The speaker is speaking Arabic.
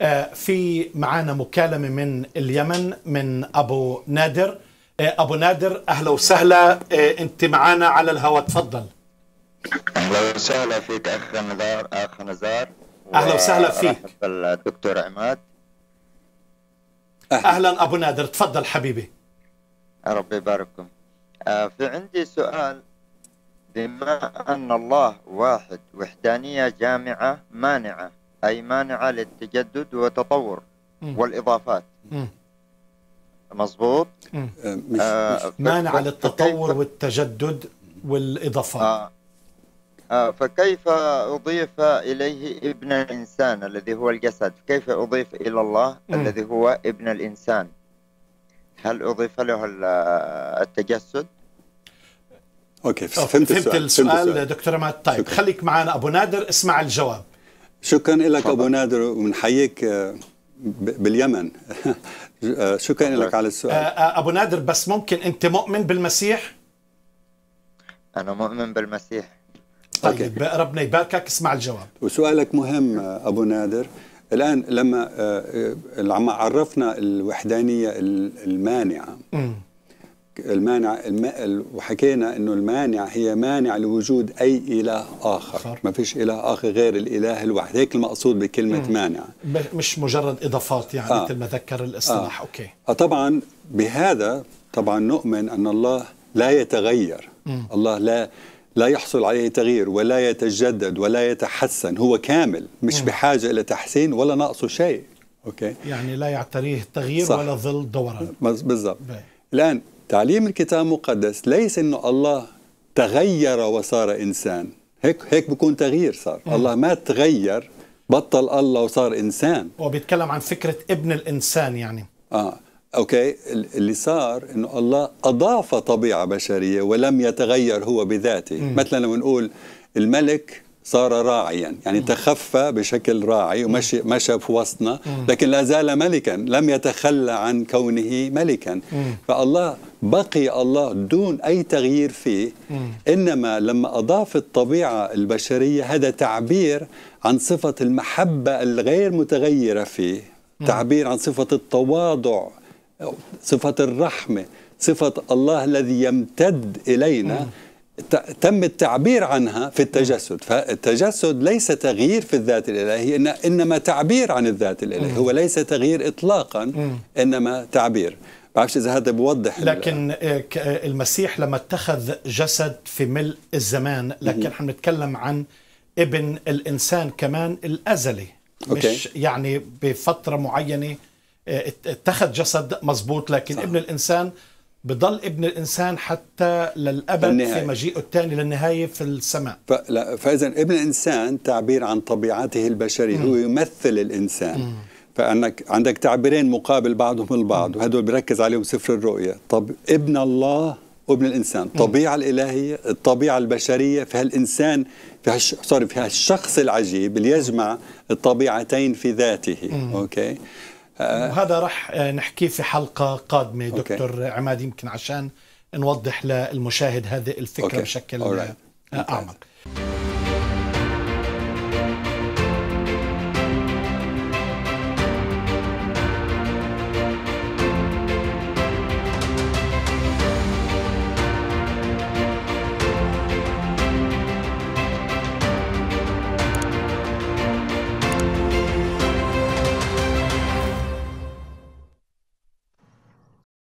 آه، في معانا مكالمة من اليمن من أبو نادر آه، أبو نادر أهلا وسهلا آه، أنت معانا على الهواء تفضل أهلا وسهلا فيك أخ نزار أخ نزار أهلا وسهلا فيك الدكتور عماد أهلا. أبو نادر تفضل حبيبي ربي يبارككم في عندي سؤال بما أن الله واحد وحدانية جامعة مانعة أي مانعة للتجدد والتطور والإضافات مظبوط آه, آه، مانعة للتطور والتجدد والإضافات آه آه فكيف أضيف إليه ابن الإنسان الذي هو الجسد كيف أضيف إلى الله م. الذي هو ابن الإنسان هل أضيف له التجسد اوكي فهمت, فهمت السؤال, السؤال, السؤال دكتور مات طيب شكرا. خليك معنا ابو نادر اسمع الجواب شكرا لك ابو نادر ونحييك آه، باليمن آه، شكرا لك على السؤال آه، ابو نادر بس ممكن انت مؤمن بالمسيح انا مؤمن بالمسيح طيب ربنا يباركك اسمع الجواب وسؤالك مهم ابو نادر الان لما عرفنا الوحدانيه المانعه المانع وحكينا انه المانع هي مانع لوجود اي اله اخر ما فيش اله اخر غير الاله الواحد هيك المقصود بكلمه مم. مانع مش مجرد اضافات يعني آه. مثل ما ذكر الاصطلاح آه. اوكي آه، طبعا بهذا طبعا نؤمن ان الله لا يتغير مم. الله لا لا يحصل عليه تغيير ولا يتجدد ولا يتحسن هو كامل مش مم. بحاجه الى تحسين ولا ناقصه شيء اوكي يعني لا يعتريه تغيير صح. ولا ظل دوران بالضبط الان تعليم الكتاب المقدس ليس انه الله تغير وصار انسان هيك هيك بكون تغيير صار مم. الله ما تغير بطل الله وصار انسان هو بيتكلم عن فكره ابن الانسان يعني اه اوكي اللي صار انه الله اضاف طبيعه بشريه ولم يتغير هو بذاته مم. مثلا لما نقول الملك صار راعيا يعني تخفى بشكل راعي ومشى مشى في وسطنا لكن لا زال ملكا لم يتخلى عن كونه ملكا فالله بقي الله دون أي تغيير فيه إنما لما أضاف الطبيعة البشرية هذا تعبير عن صفة المحبة الغير متغيرة فيه تعبير عن صفة التواضع صفة الرحمة صفة الله الذي يمتد إلينا تم التعبير عنها في التجسد فالتجسد ليس تغيير في الذات الإلهية إنما تعبير عن الذات الإلهية هو ليس تغيير إطلاقا إنما تعبير بعرفش إذا هذا بوضح لكن آه، آه، المسيح لما اتخذ جسد في ملء الزمان لكن احنا بنتكلم عن ابن الإنسان كمان الأزلي مش يعني بفترة معينة آه، اتخذ جسد مظبوط لكن صح. ابن الإنسان بضل ابن الانسان حتى للابد للنهاية. في مجيئه الثاني للنهايه في السماء ف... فاذا ابن الانسان تعبير عن طبيعته البشريه هو يمثل الانسان مم. فانك عندك تعبيرين مقابل بعضهم البعض وهدول بركز عليهم سفر الرؤيا طب ابن الله وابن الانسان الطبيعه الالهيه الطبيعه البشريه في هالانسان في سوري في هالشخص العجيب اللي يجمع الطبيعتين في ذاته مم. اوكي وهذا آه، راح آه، نحكيه في حلقه قادمه دكتور أوكي. عماد يمكن عشان نوضح للمشاهد هذه الفكره أوكي. بشكل أورايت. آه، اعمق